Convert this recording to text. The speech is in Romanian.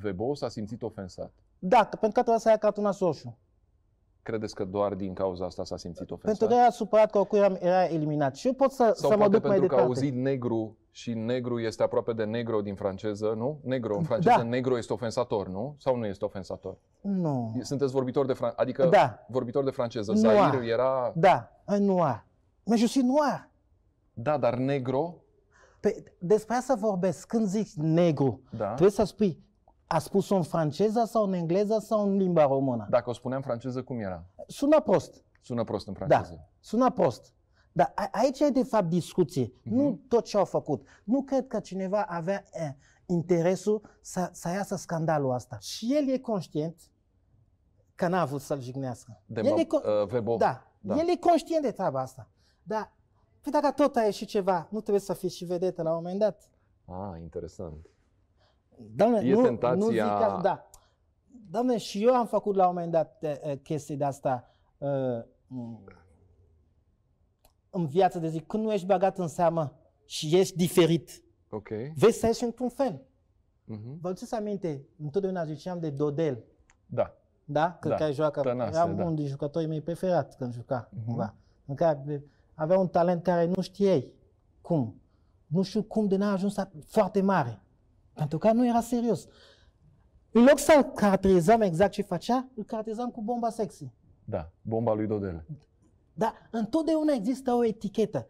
Vebo s-a simțit ofensat. Da, pentru că ia ca tuna Soșu. Credeți că doar din cauza asta s-a simțit ofensat? Pentru că era supărat că oricum era, era eliminat. Și eu pot să, Sau să mă duc mai departe. pentru că a auzit negru și negru este aproape de negro din franceză, nu? Negro, în franceză da. negro este ofensator, nu? Sau nu este ofensator? Nu. Sunteți vorbitor de franceză, adică da. vorbitor de franceză. Noir. era... Da, un noir. Mais je suis noir. Da, dar negro... Pe, păi, despre asta vorbesc. Când zici negru, da. trebuie să spui a spus-o în franceză sau în engleză sau în limba română? Dacă o spuneam franceză, cum era? Sună prost. Sună prost în franceză. Da, sună prost. Dar a, aici e de fapt discuție. Mm-hmm. Nu tot ce au făcut. Nu cred că cineva avea eh, interesul să, să iasă scandalul ăsta. Și el e conștient că n-a avut să-l jignească. De el, e con- uh, Vebo. Da, da. el e conștient de treaba asta. Dar păi dacă tot a ieșit ceva, nu trebuie să fie și vedetă la un moment dat. Ah, interesant. Doamne, e nu, tentația... nu zic asta, da. Doamne, și eu am făcut la un moment dat eh, eh, chestii de asta eh, în viață de zi. Când nu ești bagat în seamă și ești diferit, okay. vezi să ești într-un fel. Uh-huh. Vă aduceți aminte, întotdeauna ziceam de Dodel. Da. Da? Că da. care joacă. Tănase, era da. din jucătorii mei preferat când juca. Uh-huh. Cumva. În care avea un talent care nu știai cum. Nu știu cum de n-a ajuns foarte mare. În tot nu era serios. În loc să-l caracterizăm exact ce facea, îl caracterizăm cu bomba sexy. Da, bomba lui Dodele. Da, întotdeauna există o etichetă.